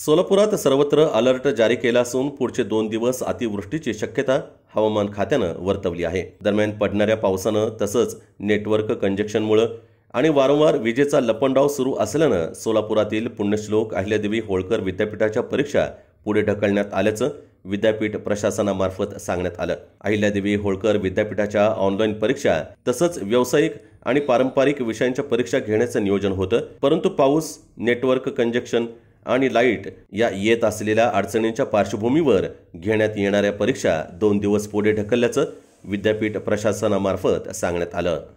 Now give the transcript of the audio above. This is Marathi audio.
सोलापुरात सर्वत्र अलर्ट जारी केला असून पुढचे दोन दिवस अतिवृष्टीची शक्यता हवामान खात्यानं वर्तवली आहे दरम्यान पडणाऱ्या पावसानं तसंच नेटवर्क कंजेक्शनमुळे आणि वारंवार विजेचा लपंडाव सुरू असल्यानं सोलापुरातील पुण्यश्लोक अहिल्यादेवी होळकर विद्यापीठाच्या परीक्षा पुढे ढकलण्यात आल्याचं विद्यापीठ प्रशासनामार्फत सांगण्यात आलं अहिल्यादेवी होळकर विद्यापीठाच्या ऑनलाईन परीक्षा तसंच व्यावसायिक आणि पारंपरिक विषयांच्या परीक्षा घेण्याचं नियोजन होतं परंतु पाऊस नेटवर्क कंजेक्शन आणि लाईट या येत असलेल्या अडचणींच्या पार्श्वभूमीवर घेण्यात येणाऱ्या परीक्षा दोन दिवस पुढे ढकलल्याचं विद्यापीठ प्रशासनामार्फत सांगण्यात आलं